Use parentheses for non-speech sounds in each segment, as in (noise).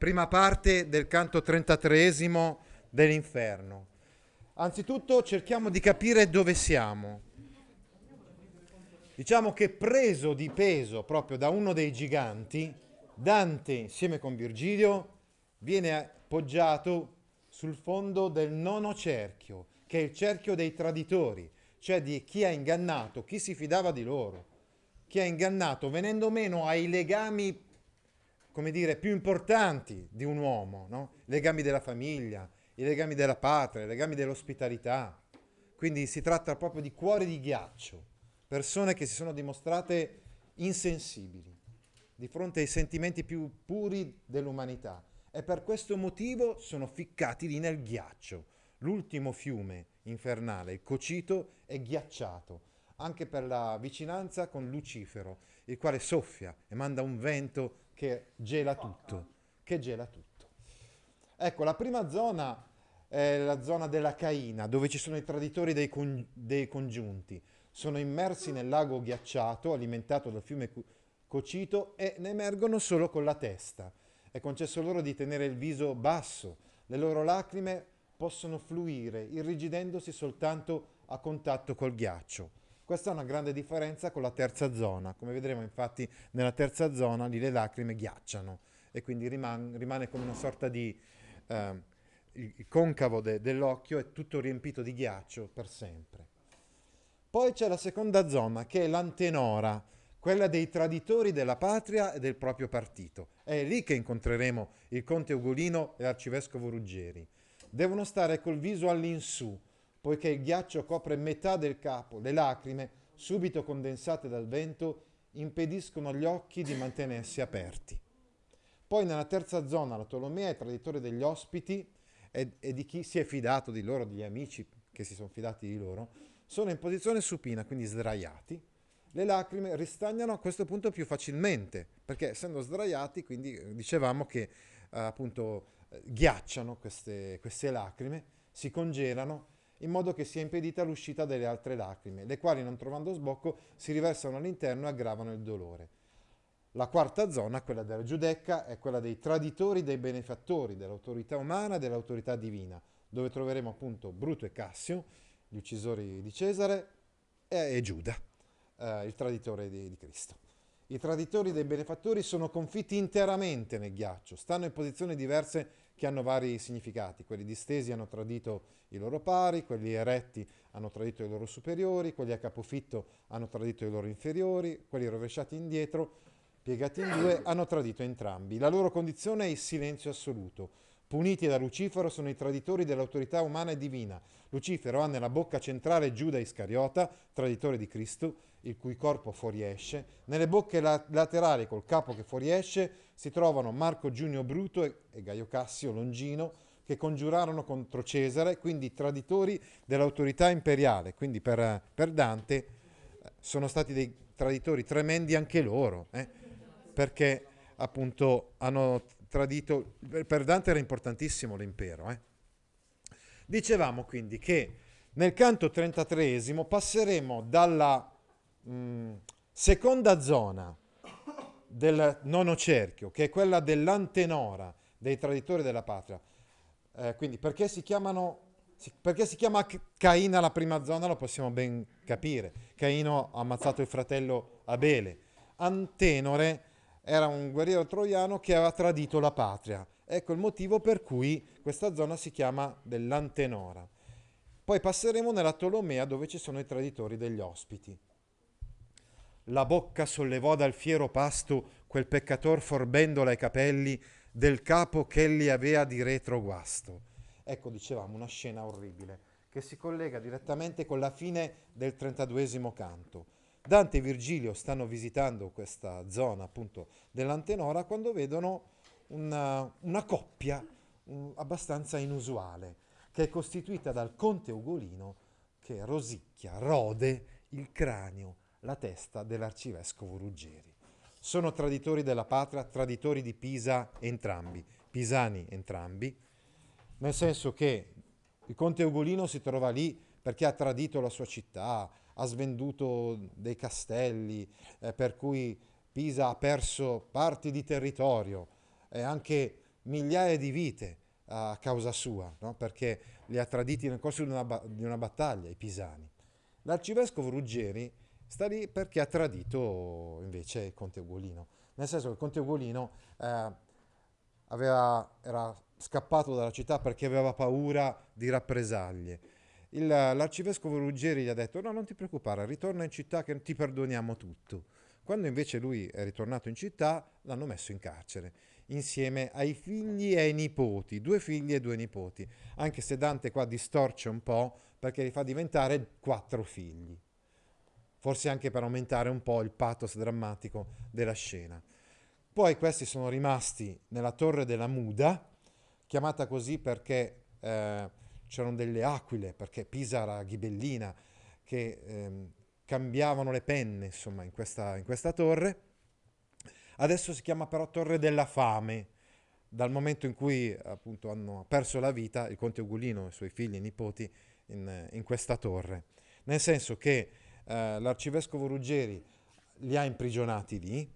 prima parte del canto 33 dell'inferno. Anzitutto cerchiamo di capire dove siamo. Diciamo che preso di peso proprio da uno dei giganti, Dante insieme con Virgilio viene appoggiato sul fondo del nono cerchio, che è il cerchio dei traditori, cioè di chi ha ingannato, chi si fidava di loro, chi ha ingannato venendo meno ai legami come dire, più importanti di un uomo, no? i legami della famiglia, i legami della patria, i legami dell'ospitalità. Quindi si tratta proprio di cuori di ghiaccio, persone che si sono dimostrate insensibili di fronte ai sentimenti più puri dell'umanità e per questo motivo sono ficcati lì nel ghiaccio. L'ultimo fiume infernale, il Cocito, e ghiacciato, anche per la vicinanza con Lucifero, il quale soffia e manda un vento che gela tutto, che gela tutto. Ecco, la prima zona è la zona della Caina, dove ci sono i traditori dei, con, dei congiunti. Sono immersi nel lago ghiacciato, alimentato dal fiume Cocito, e ne emergono solo con la testa. È concesso loro di tenere il viso basso. Le loro lacrime possono fluire, irrigidendosi soltanto a contatto col ghiaccio. Questa è una grande differenza con la terza zona. Come vedremo infatti nella terza zona lì le lacrime ghiacciano e quindi rimane, rimane come una sorta di... Eh, il concavo de, dell'occhio è tutto riempito di ghiaccio per sempre. Poi c'è la seconda zona che è l'antenora, quella dei traditori della patria e del proprio partito. È lì che incontreremo il conte Ugolino e l'arcivescovo Ruggeri. Devono stare col viso all'insù, poiché il ghiaccio copre metà del capo, le lacrime, subito condensate dal vento, impediscono agli occhi di mantenersi aperti. Poi nella terza zona la Tolomea è traditore degli ospiti e, e di chi si è fidato di loro, degli amici che si sono fidati di loro, sono in posizione supina, quindi sdraiati, le lacrime ristagnano a questo punto più facilmente, perché essendo sdraiati, quindi eh, dicevamo che eh, appunto eh, ghiacciano queste, queste lacrime, si congelano in modo che sia impedita l'uscita delle altre lacrime, le quali non trovando sbocco si riversano all'interno e aggravano il dolore. La quarta zona, quella della Giudecca, è quella dei traditori dei benefattori, dell'autorità umana e dell'autorità divina, dove troveremo appunto Bruto e Cassio, gli uccisori di Cesare, e, e Giuda, eh, il traditore di, di Cristo. I traditori dei benefattori sono confitti interamente nel ghiaccio, stanno in posizioni diverse che hanno vari significati. Quelli distesi hanno tradito i loro pari, quelli eretti hanno tradito i loro superiori, quelli a capofitto hanno tradito i loro inferiori, quelli rovesciati indietro, piegati in due, hanno tradito entrambi. La loro condizione è il silenzio assoluto puniti da Lucifero sono i traditori dell'autorità umana e divina. Lucifero ha nella bocca centrale Giuda Iscariota, traditore di Cristo, il cui corpo fuoriesce. Nelle bocche la- laterali, col capo che fuoriesce, si trovano Marco Giunio Bruto e, e Gaio Cassio Longino, che congiurarono contro Cesare, quindi traditori dell'autorità imperiale. Quindi per, per Dante sono stati dei traditori tremendi anche loro, eh? perché appunto hanno tradito, per Dante era importantissimo l'impero. Eh? Dicevamo quindi che nel canto 33 passeremo dalla mh, mm, seconda zona del nono cerchio, che è quella dell'antenora dei traditori della patria. Eh, quindi perché si chiamano perché si chiama Caina la prima zona lo possiamo ben capire. Caino ha ammazzato il fratello Abele. Antenore era un guerriero troiano che aveva tradito la patria. Ecco il motivo per cui questa zona si chiama dell'Antenora. Poi passeremo nella Tolomea dove ci sono i traditori degli ospiti. La bocca sollevò dal fiero pasto quel peccator forbendola ai capelli del capo ch'egli avea di retro guasto. Ecco, dicevamo, una scena orribile che si collega direttamente con la fine del 32 canto. Dante e Virgilio stanno visitando questa zona appunto dell'Antenora quando vedono una, una coppia um, abbastanza inusuale, che è costituita dal conte Ugolino che rosicchia, rode il cranio, la testa dell'arcivescovo Ruggeri. Sono traditori della patria, traditori di Pisa entrambi, pisani entrambi, nel senso che il conte Ugolino si trova lì perché ha tradito la sua città, ha svenduto dei castelli, eh, per cui Pisa ha perso parti di territorio e anche migliaia di vite a causa sua, no? perché li ha traditi nel corso di una, di una battaglia, i pisani. L'arcivescovo Ruggeri sta lì perché ha tradito invece il conte Ugolino, nel senso che il conte Ugolino eh, aveva, era scappato dalla città perché aveva paura di rappresaglie il, l'arcivescovo Ruggeri gli ha detto no, non ti preoccupare, ritorna in città che ti perdoniamo tutto. Quando invece lui è ritornato in città l'hanno messo in carcere insieme ai figli e ai nipoti, due figli e due nipoti, anche se Dante qua distorce un po' perché li fa diventare quattro figli, forse anche per aumentare un po' il pathos drammatico della scena. Poi questi sono rimasti nella torre della Muda, chiamata così perché eh, c'erano delle aquile, perché Pisa era ghibellina, che ehm, cambiavano le penne, insomma, in questa, in questa torre. Adesso si chiama però Torre della Fame, dal momento in cui appunto hanno perso la vita il conte Ugolino e i suoi figli e nipoti in, in, questa torre. Nel senso che eh, l'arcivescovo Ruggeri li ha imprigionati lì,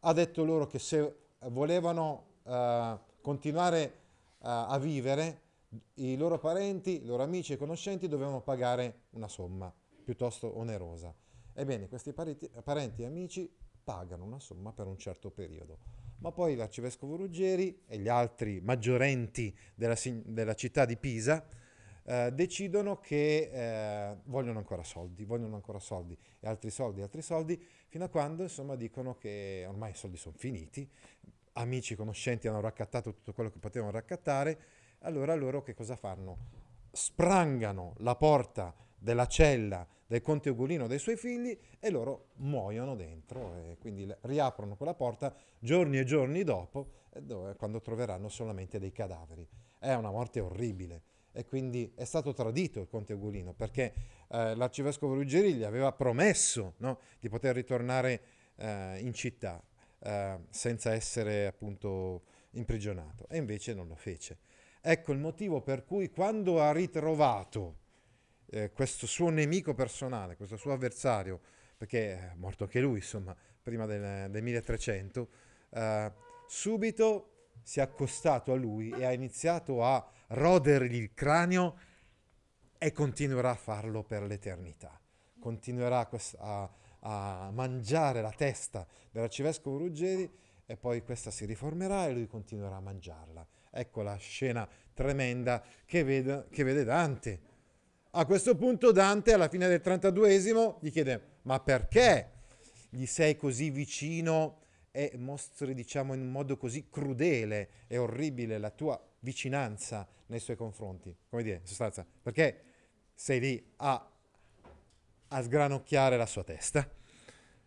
ha detto loro che se volevano eh, continuare eh, a vivere i loro parenti, i loro amici e conoscenti dovevano pagare una somma piuttosto onerosa. Ebbene, questi parenti, parenti e amici pagano una somma per un certo periodo. Ma poi l'arcivescovo Ruggeri e gli altri maggiorenti della, della città di Pisa eh, decidono che eh, vogliono ancora soldi, vogliono ancora soldi e altri soldi, altri soldi, fino a quando insomma dicono che ormai i soldi sono finiti, amici, e conoscenti hanno raccattato tutto quello che potevano raccattare allora loro che cosa fanno? Sprangano la porta della cella del conte Ugolino dei suoi figli e loro muoiono dentro e quindi riaprono quella porta giorni e giorni dopo eh, dove, quando troveranno solamente dei cadaveri. È una morte orribile e quindi è stato tradito il conte Ugolino perché eh, l'arcivescovo Ruggeri gli aveva promesso no, di poter ritornare eh, in città eh, senza essere appunto imprigionato e invece non lo fece. Ecco il motivo per cui quando ha ritrovato eh, questo suo nemico personale, questo suo avversario, perché è morto anche lui, insomma, prima del, del 1300, eh, subito si è accostato a lui e ha iniziato a rodergli il cranio e continuerà a farlo per l'eternità. Continuerà a, a mangiare la testa dell'arcivescovo Ruggeri e poi questa si riformerà e lui continuerà a mangiarla. Ecco la scena tremenda che vede, che vede Dante. A questo punto Dante, alla fine del 32esimo, gli chiede, ma perché gli sei così vicino e mostri, diciamo, in un modo così crudele e orribile la tua vicinanza nei suoi confronti? Come dire, in sostanza, perché sei lì a, a sgranocchiare la sua testa?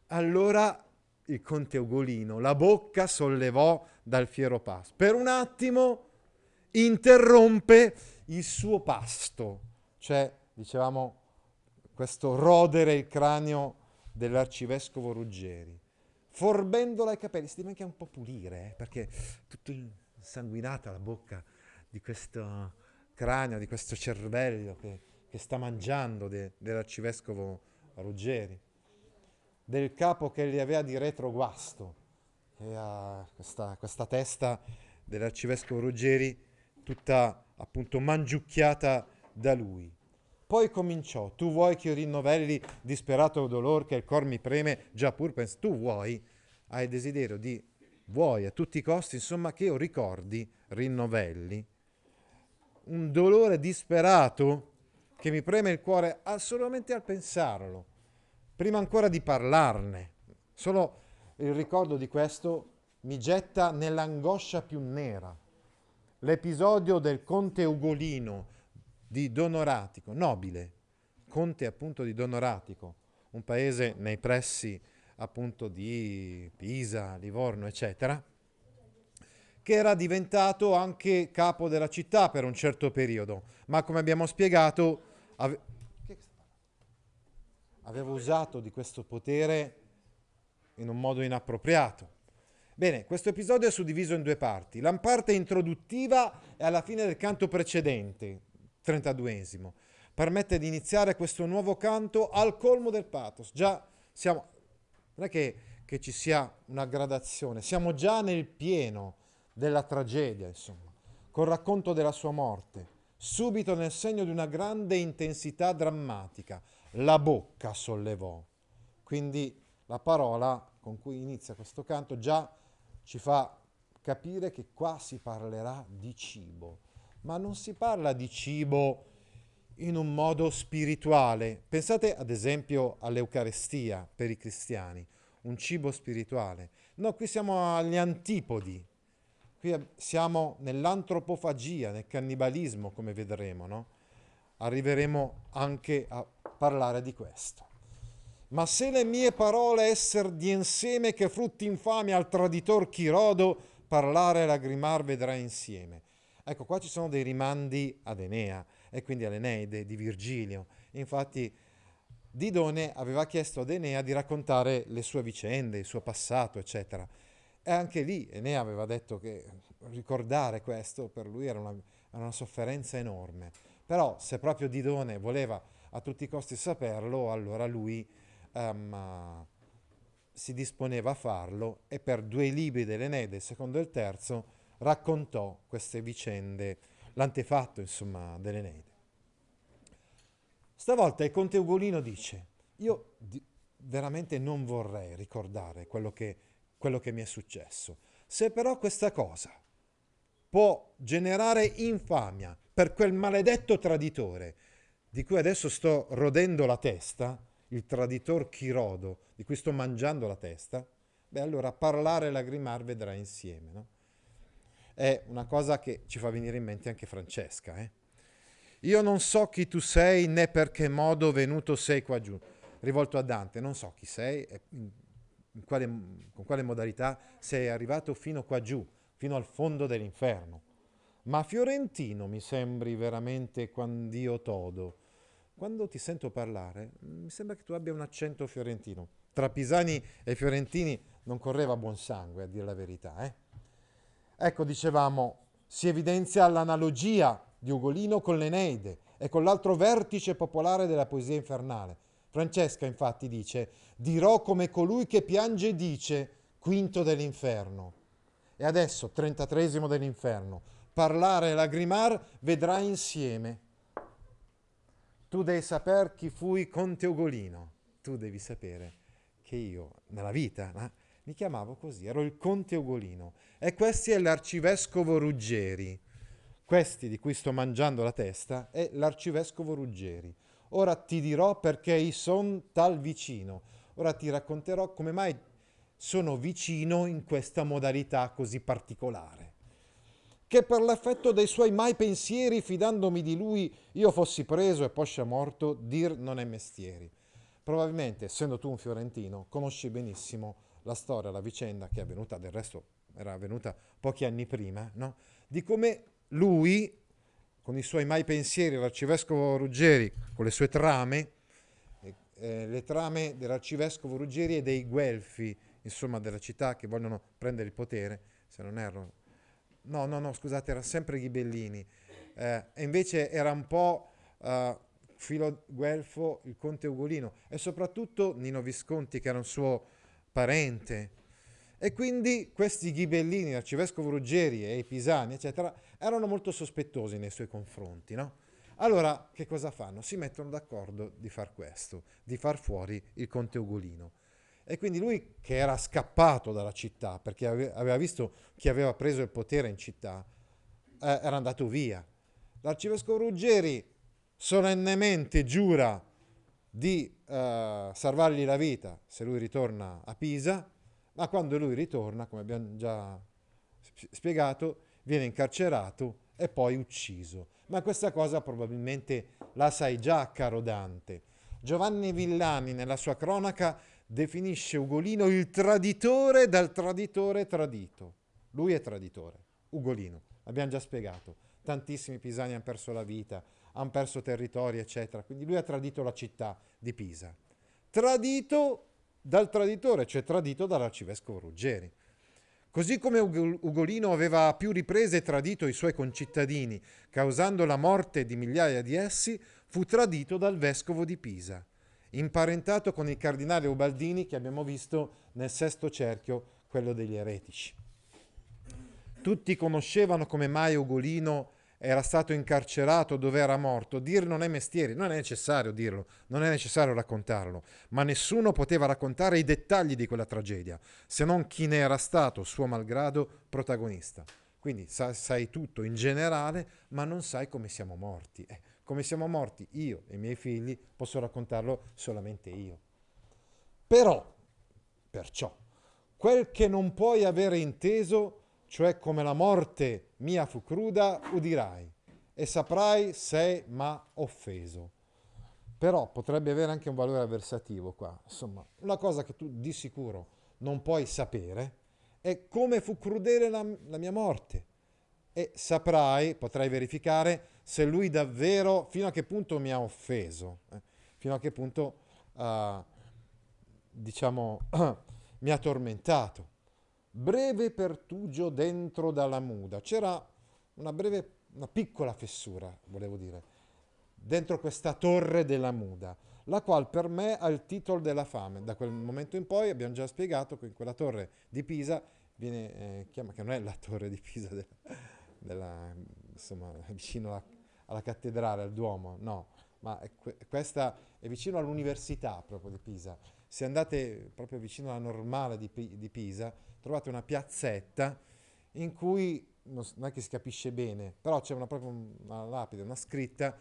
Allora il conte Ugolino la bocca sollevò dal fiero pasto. Per un attimo interrompe il suo pasto, cioè, dicevamo, questo rodere il cranio dell'arcivescovo Ruggeri, forbendola ai capelli, si deve anche un po' pulire, eh, perché tutto insanguinata la bocca di questo cranio, di questo cervello che, che sta mangiando de, dell'arcivescovo Ruggeri, del capo che gli aveva di retro guasto e ha questa, questa testa dell'arcivescovo Ruggeri tutta appunto mangiucchiata da lui. Poi cominciò, tu vuoi che io rinnovelli disperato dolor che il cor mi preme, già pur penso, tu vuoi, hai desiderio di, vuoi a tutti i costi, insomma, che io ricordi, rinnovelli, un dolore disperato che mi preme il cuore assolutamente al pensarlo, prima ancora di parlarne, solo il ricordo di questo mi getta nell'angoscia più nera. L'episodio del conte Ugolino di Donoratico, nobile, conte appunto di Donoratico, un paese nei pressi appunto di Pisa, Livorno, eccetera, che era diventato anche capo della città per un certo periodo, ma come abbiamo spiegato ave- aveva usato di questo potere in un modo inappropriato. Bene, questo episodio è suddiviso in due parti. La parte introduttiva è alla fine del canto precedente, 32esimo. Permette di iniziare questo nuovo canto al colmo del pathos. Già siamo... Non è che, che ci sia una gradazione, siamo già nel pieno della tragedia, insomma, col racconto della sua morte, subito nel segno di una grande intensità drammatica. La bocca sollevò. Quindi la parola con cui inizia questo canto già ci fa capire che qua si parlerà di cibo, ma non si parla di cibo in un modo spirituale. Pensate ad esempio all'Eucarestia per i cristiani, un cibo spirituale. No, qui siamo agli antipodi, qui siamo nell'antropofagia, nel cannibalismo, come vedremo, no? Arriveremo anche a parlare di questo. Ma se le mie parole esser di insieme che frutti infame al traditor Chirodo, parlare e lagrimar vedrai insieme. Ecco, qua ci sono dei rimandi ad Enea e quindi all'Eneide di Virgilio. Infatti Didone aveva chiesto ad Enea di raccontare le sue vicende, il suo passato, eccetera. E anche lì Enea aveva detto che ricordare questo per lui era una, era una sofferenza enorme. Però se proprio Didone voleva a tutti i costi saperlo, allora lui um, si disponeva a farlo e per due libri dell'Enede, il secondo e il terzo, raccontò queste vicende, l'antefatto insomma dell'Enede. Stavolta il conte Ugolino dice, io di- veramente non vorrei ricordare quello che, quello che mi è successo, se però questa cosa può generare infamia per quel maledetto traditore di cui adesso sto rodendo la testa, il traditor Chirodo, di cui sto mangiando la testa, beh allora parlare e lagrimar vedrà insieme. No? È una cosa che ci fa venire in mente anche Francesca. Eh? Io non so chi tu sei né per che modo venuto sei qua giù. Rivolto a Dante, non so chi sei, quale, con quale modalità sei arrivato fino qua giù, fino al fondo dell'inferno. Ma fiorentino mi sembri veramente quando io todo, quando ti sento parlare, mm, mi sembra che tu abbia un accento fiorentino. Tra pisani e fiorentini non correva buon sangue, a dire la verità. Eh? Ecco, dicevamo, si evidenzia l'analogia di Ugolino con l'Eneide e con l'altro vertice popolare della poesia infernale. Francesca infatti dice, dirò come colui che piange dice, quinto dell'inferno. E adesso, trentatresimo dell'inferno, parlare e lagrimar vedrai insieme tu devi sapere chi fui Conte Ugolino. Tu devi sapere che io, nella vita, eh, mi chiamavo così, ero il Conte Ugolino. E questo è l'arcivescovo Ruggeri. Questi di cui sto mangiando la testa è l'arcivescovo Ruggeri. Ora ti dirò perché i son tal vicino. Ora ti racconterò come mai sono vicino in questa modalità così particolare che per l'effetto dei suoi mai pensieri, fidandomi di lui, io fossi preso e poscia morto, dir non è mestieri. Probabilmente, essendo tu un fiorentino, conosci benissimo la storia, la vicenda che è avvenuta, del resto era avvenuta pochi anni prima, no? di come lui, con i suoi mai pensieri, l'arcivescovo Ruggeri, con le sue trame, eh, le trame dell'arcivescovo Ruggeri e dei Guelfi, insomma della città che vogliono prendere il potere, se non erro no, no, no, scusate, era sempre Ghibellini. Eh, e invece era un po' eh, Filo Guelfo, il conte Ugolino e soprattutto Nino Visconti che era un suo parente. E quindi questi ghibellini, l'arcivescovo Ruggeri e i pisani, eccetera, erano molto sospettosi nei suoi confronti, no? Allora, che cosa fanno? Si mettono d'accordo di far questo, di far fuori il conte Ugolino. E quindi lui che era scappato dalla città perché aveva visto chi aveva preso il potere in città, eh, era andato via. L'arcivescovo Ruggeri solennemente giura di eh, salvargli la vita se lui ritorna a Pisa, ma quando lui ritorna, come abbiamo già spiegato, viene incarcerato e poi ucciso. Ma questa cosa probabilmente la sai già, caro Dante. Giovanni Villani nella sua cronaca definisce Ugolino il traditore dal traditore tradito. Lui è traditore, Ugolino, abbiamo già spiegato. Tantissimi pisani hanno perso la vita, hanno perso territori, eccetera. Quindi lui ha tradito la città di Pisa. Tradito dal traditore, cioè tradito dall'arcivescovo Ruggeri. Così come Ugolino aveva a più riprese tradito i suoi concittadini, causando la morte di migliaia di essi, fu tradito dal vescovo di Pisa imparentato con il cardinale Ubaldini che abbiamo visto nel sesto cerchio, quello degli eretici. Tutti conoscevano come mai Ugolino era stato incarcerato dove era morto, Dire non è mestiere, non è necessario dirlo, non è necessario raccontarlo, ma nessuno poteva raccontare i dettagli di quella tragedia, se non chi ne era stato, suo malgrado, protagonista. Quindi sai tutto in generale, ma non sai come siamo morti. Eh come siamo morti io e i miei figli posso raccontarlo solamente io. Però, perciò, quel che non puoi avere inteso, cioè come la morte mia fu cruda, udirai e saprai se ma offeso. Però potrebbe avere anche un valore avversativo qua. Insomma, una cosa che tu di sicuro non puoi sapere è come fu crudele la, la mia morte. E saprai, potrai verificare se lui davvero, fino a che punto mi ha offeso, eh, fino a che punto, eh, diciamo, (clears throat) mi ha tormentato. Breve pertugio dentro dalla muda. C'era una breve, una piccola fessura, volevo dire, dentro questa torre della muda, la quale per me ha il titolo della fame. Da quel momento in poi, abbiamo già spiegato, che in quella torre di Pisa viene eh, chiamata, che non è la torre di Pisa della, della, insomma, vicino alla alla cattedrale, al Duomo, no, ma è que- questa è vicino all'università proprio di Pisa. Se andate proprio vicino alla normale di, P- di Pisa, trovate una piazzetta in cui non, è che si capisce bene, però c'è una, proprio una lapide, una scritta,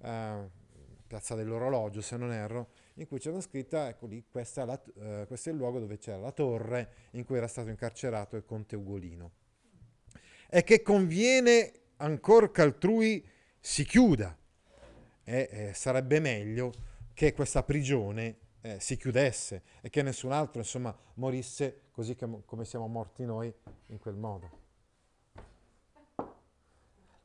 eh, piazza dell'orologio se non erro, in cui c'è una scritta, ecco lì, la, eh, questo è il luogo dove c'era la torre in cui era stato incarcerato il conte Ugolino. E che conviene ancor che altrui si chiuda e eh, sarebbe meglio che questa prigione eh, si chiudesse e che nessun altro insomma morisse così che, come siamo morti noi in quel modo.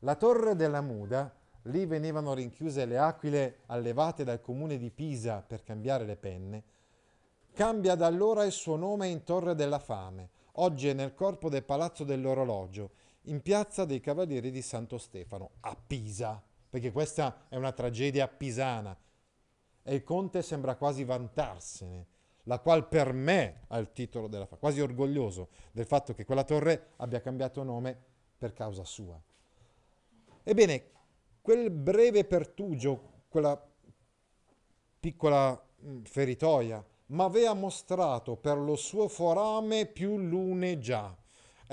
La torre della Muda, lì venivano rinchiuse le aquile allevate dal comune di Pisa per cambiare le penne, cambia da allora il suo nome in Torre della Fame, oggi è nel corpo del Palazzo dell'Orologio in piazza dei Cavalieri di Santo Stefano, a Pisa, perché questa è una tragedia pisana. E il conte sembra quasi vantarsene, la qual per me ha il titolo della fa, quasi orgoglioso del fatto che quella torre abbia cambiato nome per causa sua. Ebbene, quel breve pertugio, quella piccola mm, feritoia, m'avea mostrato per lo suo forame più lune già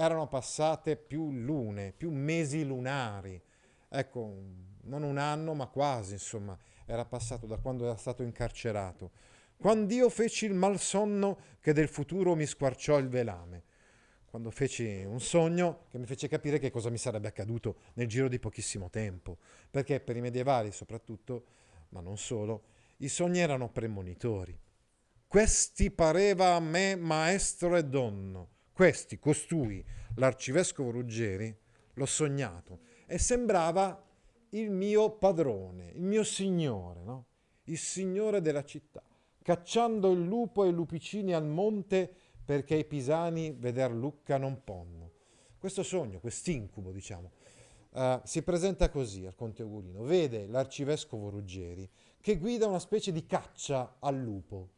erano passate più lune, più mesi lunari. Ecco, non un anno, ma quasi, insomma, era passato da quando era stato incarcerato. Quando io feci il malsonno che del futuro mi squarciò il velame. Quando feci un sogno che mi fece capire che cosa mi sarebbe accaduto nel giro di pochissimo tempo. Perché per i medievali soprattutto, ma non solo, i sogni erano premonitori. Questi pareva a me maestro e donno questi, costui, l'arcivescovo Ruggeri, l'ho sognato e sembrava il mio padrone, il mio signore, no? il signore della città, cacciando il lupo e i lupicini al monte perché i pisani veder Lucca non ponno. Questo sogno, quest'incubo, diciamo, uh, si presenta così al conte Ugolino. Vede l'arcivescovo Ruggeri che guida una specie di caccia al lupo.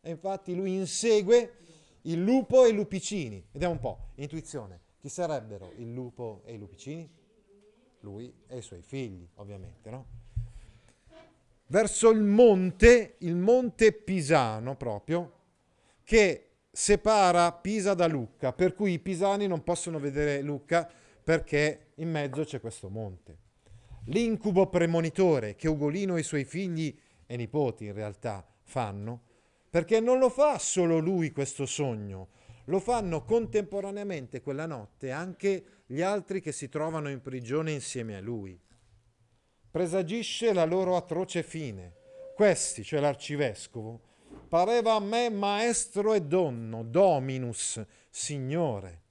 E infatti lui insegue il lupo e i lupicini. Vediamo un po', intuizione. Chi sarebbero il lupo e i lupicini? Lui e i suoi figli, ovviamente, no? Verso il monte, il monte Pisano proprio, che separa Pisa da Lucca, per cui i pisani non possono vedere Lucca perché in mezzo c'è questo monte. L'incubo premonitore che Ugolino e i suoi figli e nipoti in realtà fanno perché non lo fa solo lui questo sogno, lo fanno contemporaneamente quella notte anche gli altri che si trovano in prigione insieme a lui. Presagisce la loro atroce fine. Questi, cioè l'arcivescovo, pareva a me maestro e donno, dominus, signore,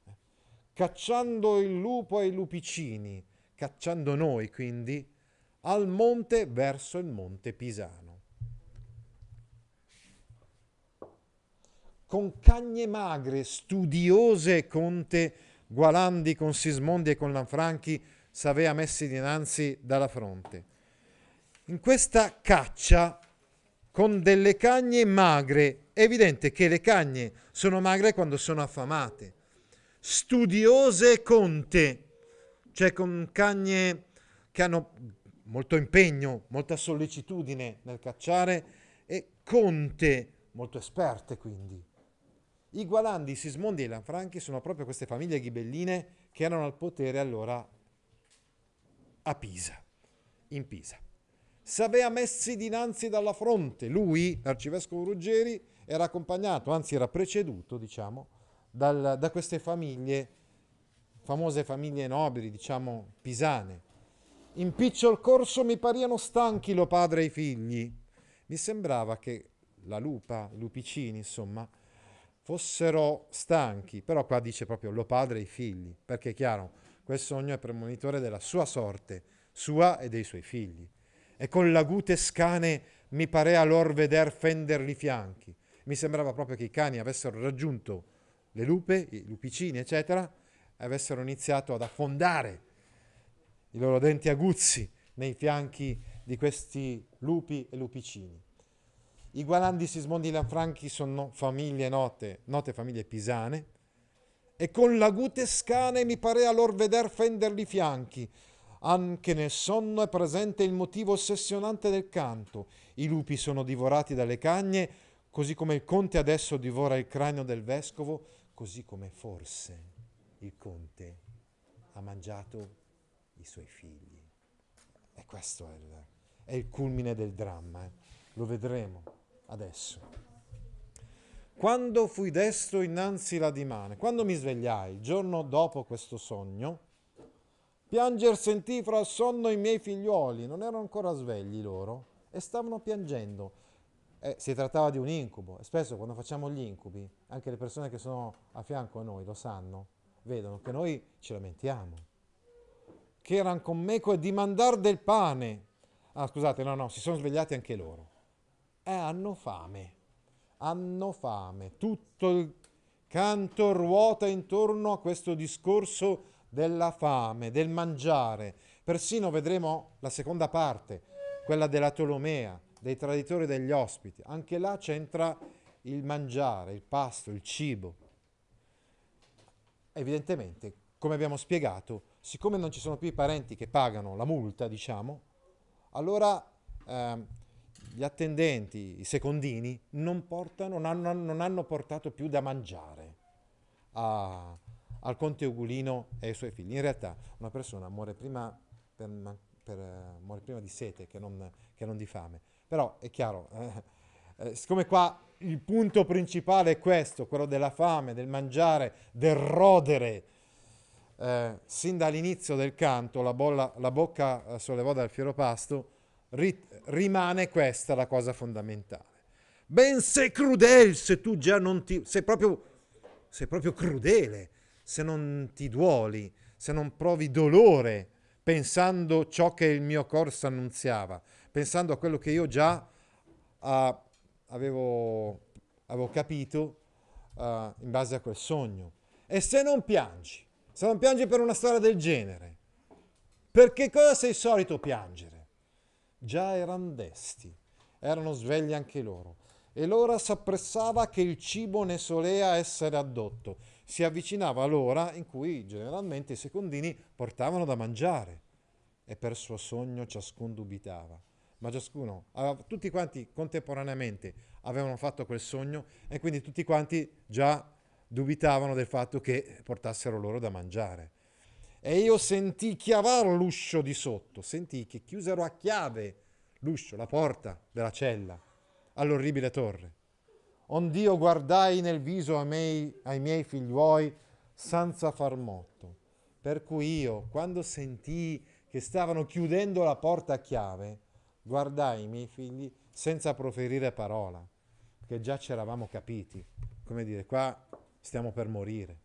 cacciando il lupo e i lupicini, cacciando noi quindi, al monte verso il monte Pisano. con cagne magre, studiose conte Gualandi con Sismondi e con Lanfranchi s'avea messi dinanzi dalla fronte. In questa caccia con delle cagne magre, è evidente che le cagne sono magre quando sono affamate. Studiose conte, cioè con cagne che hanno molto impegno, molta sollecitudine nel cacciare e conte, molto esperte quindi. I Gualandi, Sismondi e Lanfranchi sono proprio queste famiglie ghibelline che erano al potere allora a Pisa, in Pisa. S'avea messi dinanzi dalla fronte, lui, l'arcivescovo Ruggeri, era accompagnato, anzi era preceduto, diciamo, dal, da queste famiglie, famose famiglie nobili, diciamo, pisane. In picciol corso mi pariano stanchi lo padre e i figli. Mi sembrava che la lupa, i lupicini, insomma, fossero stanchi, però qua dice proprio lo padre e i figli, perché è chiaro, quel sogno è premonitore della sua sorte, sua e dei suoi figli. E con lagute scane mi parea lor veder i fianchi. Mi sembrava proprio che i cani avessero raggiunto le lupe, i lupicini, eccetera, e avessero iniziato ad affondare i loro denti aguzzi nei fianchi di questi lupi e lupicini. I Gualandi Sismondi Lanfranchi sono famiglie note, note famiglie pisane, e con lagute scane mi pare a lor veder fenderli fianchi. Anche nel sonno è presente il motivo ossessionante del canto. I lupi sono divorati dalle cagne, così come il conte adesso divora il cranio del vescovo, così come forse il conte ha mangiato i suoi figli. E questo è il, è il culmine del dramma, eh. lo vedremo adesso. Quando fui destro innanzi la dimane, quando mi svegliai il giorno dopo questo sogno, pianger sentì fra il sonno i miei figlioli, non erano ancora svegli loro e stavano piangendo. Eh, si trattava di un incubo e spesso quando facciamo gli incubi, anche le persone che sono a fianco a noi lo sanno, vedono che noi ci lamentiamo. Che erano con me e dimandar del pane. Ah, scusate, no, no, si sono svegliati anche loro e eh, hanno fame. Hanno fame. Tutto il canto ruota intorno a questo discorso della fame, del mangiare. Persino vedremo la seconda parte, quella della Tolomea, dei traditori degli ospiti. Anche là c'entra il mangiare, il pasto, il cibo. Evidentemente, come abbiamo spiegato, siccome non ci sono più i parenti che pagano la multa, diciamo, allora eh, gli attendenti, i secondini, non, portano, non, hanno, non hanno, portato più da mangiare a, al conte Ugolino e ai suoi figli. In realtà una persona muore prima, per, per, eh, muore prima di sete che non, che non, di fame. Però è chiaro, eh, eh, siccome qua il punto principale è questo, quello della fame, del mangiare, del rodere, eh, sin dall'inizio del canto la, bolla, la bocca eh, sollevò dal fiero pasto, ri- rimane questa la cosa fondamentale. Ben se crudel, se tu già non ti... sei proprio, sei proprio crudele, se non ti duoli, se non provi dolore pensando ciò che il mio corso annunziava, pensando a quello che io già uh, avevo, avevo, capito uh, in base a quel sogno. E se non piangi, se non piangi per una storia del genere, perché cosa sei solito piangere? Già erano desti, erano svegli anche loro, e l'ora s'appressava che il cibo ne solea essere addotto. Si avvicinava l'ora in cui generalmente i secondini portavano da mangiare, e per suo sogno ciascuno dubitava ma ciascuno, tutti quanti contemporaneamente avevano fatto quel sogno e quindi tutti quanti già dubitavano del fatto che portassero loro da mangiare e io sentii chiavar l'uscio di sotto, sentii che chiusero a chiave l'uscio, la porta della cella, all'orribile torre. Ond'io guardai nel viso mei, ai miei figliuoi senza far motto. Per cui io, quando sentii che stavano chiudendo la porta a chiave, guardai i miei figli senza proferire parola, perché già ci eravamo capiti. Come dire, qua stiamo per morire.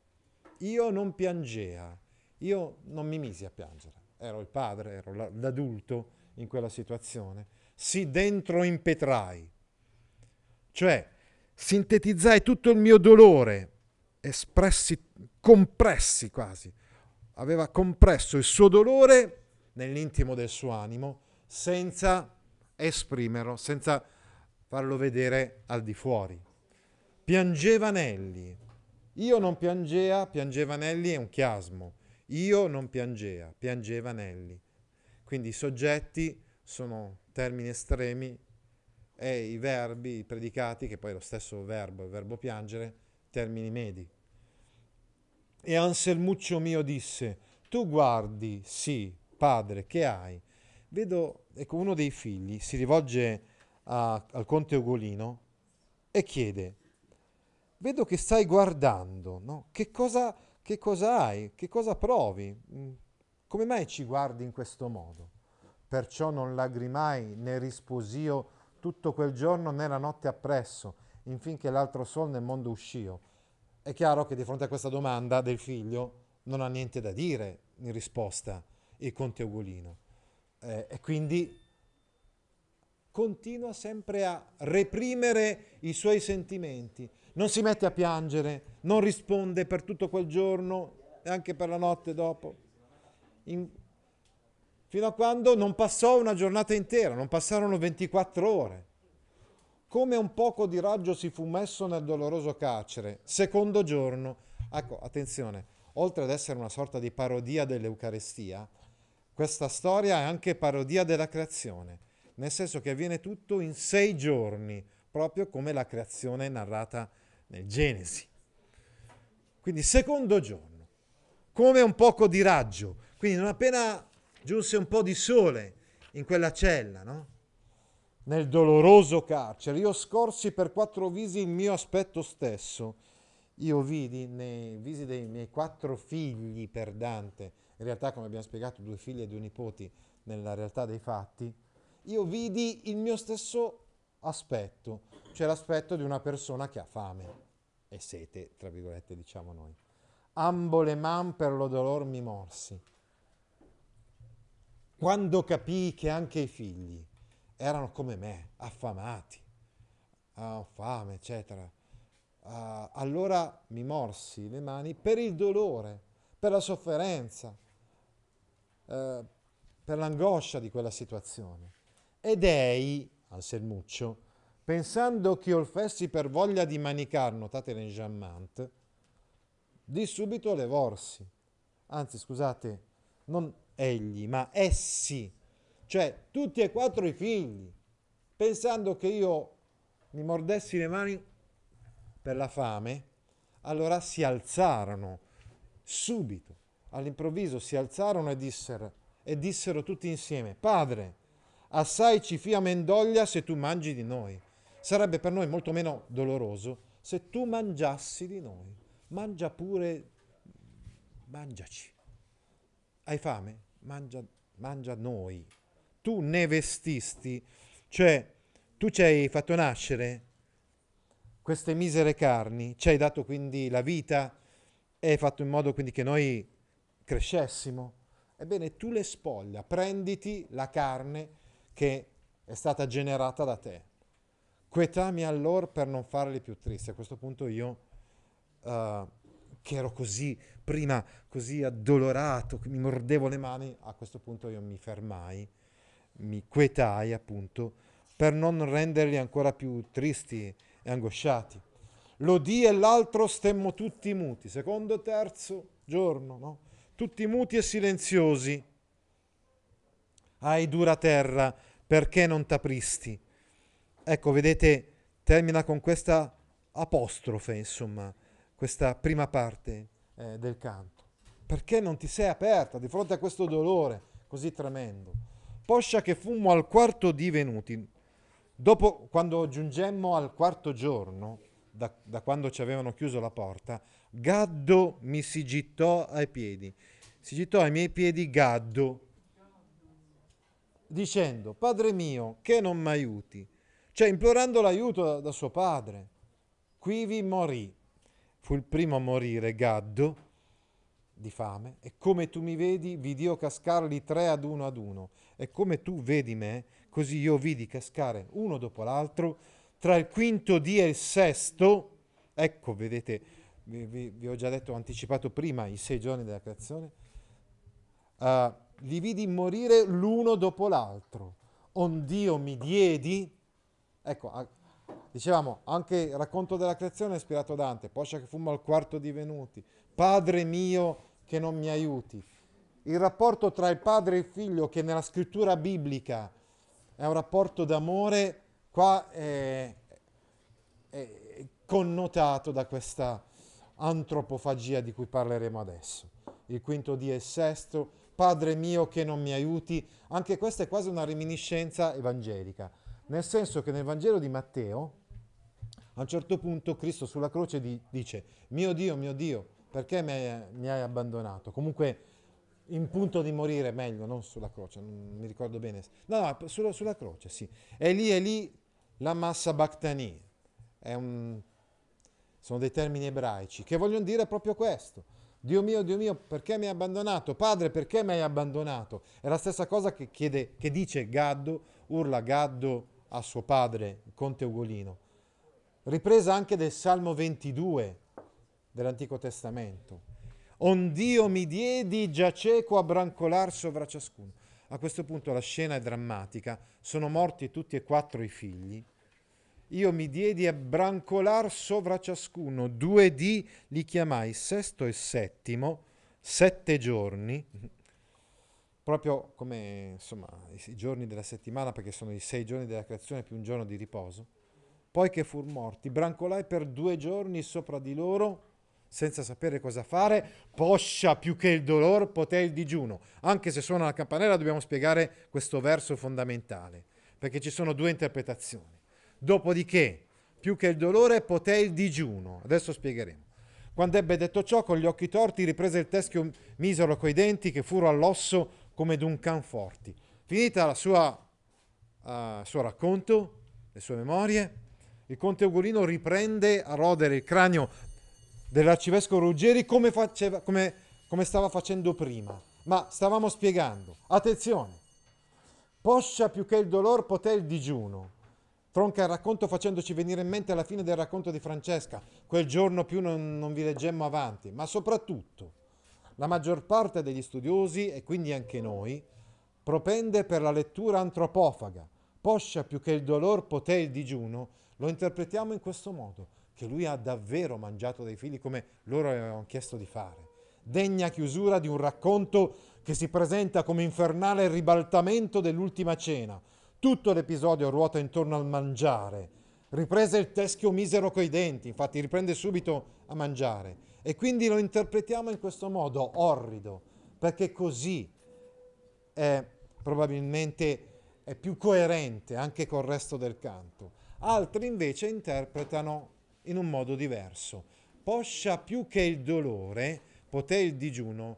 Io non piangea, io non mi misi a piangere, ero il padre, ero l'adulto in quella situazione. Si dentro impetrai, cioè sintetizzai tutto il mio dolore, espressi, compressi quasi, aveva compresso il suo dolore nell'intimo del suo animo senza esprimerlo, senza farlo vedere al di fuori. Piangeva Nelli. Io non piangea, piangeva Nelli è un chiasmo. Io non piangea, piangeva Nelly. Quindi i soggetti sono termini estremi e i verbi, i predicati, che poi è lo stesso verbo, il verbo piangere, termini medi. E Anselmuccio mio disse, tu guardi, sì, padre, che hai? Vedo, ecco, uno dei figli si rivolge a, al conte Ugolino e chiede, vedo che stai guardando, no? Che cosa che cosa hai? Che cosa provi? Mm, come mai ci guardi in questo modo? Perciò non lagrimai né risposio tutto quel giorno né la notte appresso, infinché l'altro sol nel mondo uscio. È chiaro che di fronte a questa domanda del figlio non ha niente da dire in risposta il conte Ugolino. Eh, e quindi continua sempre a reprimere i suoi sentimenti, non si mette a piangere, non risponde per tutto quel giorno e anche per la notte dopo. In, fino a quando non passò una giornata intera, non passarono 24 ore. Come un poco di raggio si fu messo nel doloroso carcere. Secondo giorno, ecco, attenzione, oltre ad essere una sorta di parodia dell'Eucarestia, questa storia è anche parodia della creazione, nel senso che avviene tutto in sei giorni, proprio come la creazione narrata nel Genesi. Quindi secondo giorno, come un poco di raggio, quindi non appena giunse un po' di sole in quella cella, no? Nel doloroso carcere, io scorsi per quattro visi il mio aspetto stesso. Io vidi nei visi dei miei quattro figli per Dante, in realtà come abbiamo spiegato due figli e due nipoti nella realtà dei fatti, io vidi il mio stesso aspetto, cioè l'aspetto di una persona che ha fame e sete, tra virgolette diciamo noi. Ambo le man per lo dolor mi morsi. Quando capii che anche i figli erano come me, affamati, ah, fame, eccetera, ah, allora mi morsi le mani per il dolore, per la sofferenza, eh, per l'angoscia di quella situazione. Ed ei Anselmuccio, pensando che olfessi per voglia di manicar, notate l'enjambment, di subito levorsi. Anzi, scusate, non egli, ma essi, cioè tutti e quattro i figli, pensando che io mi mordessi le mani per la fame, allora si alzarono subito, all'improvviso si alzarono e dissero, e dissero tutti insieme, Padre, assai ci fia mendoglia se tu mangi di noi. Sarebbe per noi molto meno doloroso se tu mangiassi di noi. Mangia pure, mangiaci. Hai fame? Mangia, mangia noi. Tu ne vestisti, cioè tu ci hai fatto nascere queste misere carni, ci hai dato quindi la vita e hai fatto in modo quindi che noi crescessimo. Ebbene, tu le spoglia, prenditi la carne che è stata generata da te. Quetami allora per non farli più tristi. A questo punto io, uh, che ero così, prima così addolorato, che mi mordevo le mani, a questo punto io mi fermai, mi quetai appunto, per non renderli ancora più tristi e angosciati. Lo di e l'altro stemmo tutti muti, secondo e terzo giorno, no? tutti muti e silenziosi ai dura terra, perché non t'apristi? Ecco, vedete, termina con questa apostrofe, insomma, questa prima parte eh, del canto. Perché non ti sei aperta di fronte a questo dolore così tremendo? Poscia che fummo al quarto divenuti, dopo quando giungemmo al quarto giorno, da, da quando ci avevano chiuso la porta, Gaddo mi si gittò ai piedi. Si gittò ai miei piedi Gaddo, dicendo, Padre mio, che non m'aiuti, cioè implorando l'aiuto da, da suo padre. Quivi morì, fu il primo a morire, Gaddo, di fame, e come tu mi vedi, vidio cascarli tre ad uno ad uno, e come tu vedi me, così io vidi cascare uno dopo l'altro, tra il quinto dì e il sesto, ecco, vedete, vi, vi, vi ho già detto, ho anticipato prima i sei giorni della creazione, uh, li vidi morire l'uno dopo l'altro. Ond'io mi diedi, ecco, dicevamo, anche il racconto della creazione è ispirato a Dante, poscia che fummo al quarto divenuti, Padre mio che non mi aiuti. Il rapporto tra il padre e il figlio, che nella scrittura biblica è un rapporto d'amore, qua è, è connotato da questa antropofagia di cui parleremo adesso. Il quinto di e il sesto Padre mio che non mi aiuti, anche questa è quasi una reminiscenza evangelica, nel senso che nel Vangelo di Matteo, a un certo punto Cristo sulla croce di, dice, mio Dio, mio Dio, perché mi hai abbandonato? Comunque in punto di morire, meglio, non sulla croce, non mi ricordo bene. No, no, sulla, sulla croce, sì. E lì e lì la massa Bactani. Un, sono dei termini ebraici che vogliono dire proprio questo. Dio mio, Dio mio, perché mi hai abbandonato? Padre, perché mi hai abbandonato? È la stessa cosa che, chiede, che dice Gaddo, urla Gaddo a suo padre, conte Ugolino. Ripresa anche del Salmo 22 dell'Antico Testamento. Dio mi diedi già cieco a brancolar sovra ciascuno. A questo punto la scena è drammatica, sono morti tutti e quattro i figli io mi diedi a brancolar sovra ciascuno, due dì li chiamai, sesto e settimo, sette giorni, proprio come insomma, i giorni della settimana, perché sono i sei giorni della creazione più un giorno di riposo. Poi che fur morti, brancolai per due giorni sopra di loro senza sapere cosa fare, poscia più che il dolore poté il digiuno. Anche se suona la campanella dobbiamo spiegare questo verso fondamentale, perché ci sono due interpretazioni. Dopodiché, più che il dolore, poté il digiuno. Adesso spiegheremo. Quando ebbe detto ciò, con gli occhi torti riprese il teschio misero coi denti che furo all'osso come d'un can forti. Finita la sua, uh, suo racconto, le sue memorie, il conte Ugolino riprende a rodere il cranio dell'arcivescovo Ruggeri come, faceva, come, come stava facendo prima. Ma stavamo spiegando, attenzione, poscia più che il dolor poté il digiuno, Tronca il racconto facendoci venire in mente la fine del racconto di Francesca, quel giorno più non, non vi leggemmo avanti, ma soprattutto la maggior parte degli studiosi, e quindi anche noi, propende per la lettura antropofaga. Poscia più che il dolor poté il digiuno, lo interpretiamo in questo modo, che lui ha davvero mangiato dei figli come loro avevano chiesto di fare. Degna chiusura di un racconto che si presenta come infernale ribaltamento dell'ultima cena, tutto l'episodio ruota intorno al mangiare. Riprese il teschio misero coi denti, infatti riprende subito a mangiare. E quindi lo interpretiamo in questo modo, orrido, perché così è probabilmente è più coerente anche col resto del canto. Altri invece interpretano in un modo diverso. Poscia più che il dolore, poté il digiuno,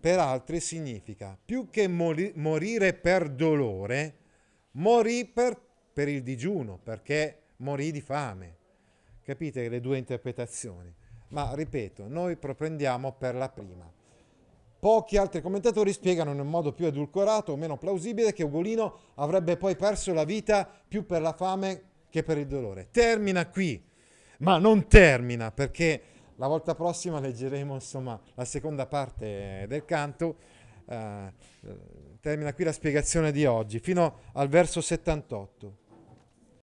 per altri significa più che morire per dolore, morì per, per il digiuno, perché morì di fame. Capite le due interpretazioni? Ma ripeto, noi propendiamo per la prima. Pochi altri commentatori spiegano in un modo più edulcorato o meno plausibile che Ugolino avrebbe poi perso la vita più per la fame che per il dolore. Termina qui, ma non termina perché la volta prossima leggeremo insomma, la seconda parte del canto eh, termina qui la spiegazione di oggi, fino al verso 78.